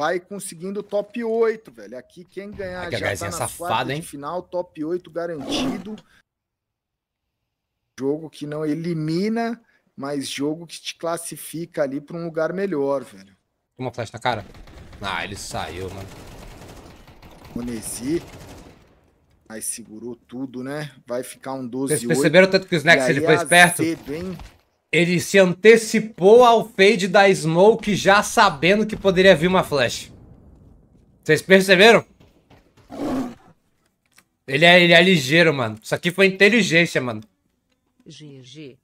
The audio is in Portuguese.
vai conseguindo top 8, velho. Aqui quem ganhar Aqui, já tá na safada, hein? final, top 8 garantido. Jogo que não elimina, mas jogo que te classifica ali para um lugar melhor, velho. Toma flash na cara. Ah, ele saiu, mano. Monesi. aí segurou tudo, né? Vai ficar um 12 Vocês perceberam tanto que o Snacks ele foi esperto? hein? Ele se antecipou ao fade da Smoke já sabendo que poderia vir uma flash. Vocês perceberam? Ele é, ele é ligeiro, mano. Isso aqui foi inteligência, mano. GG.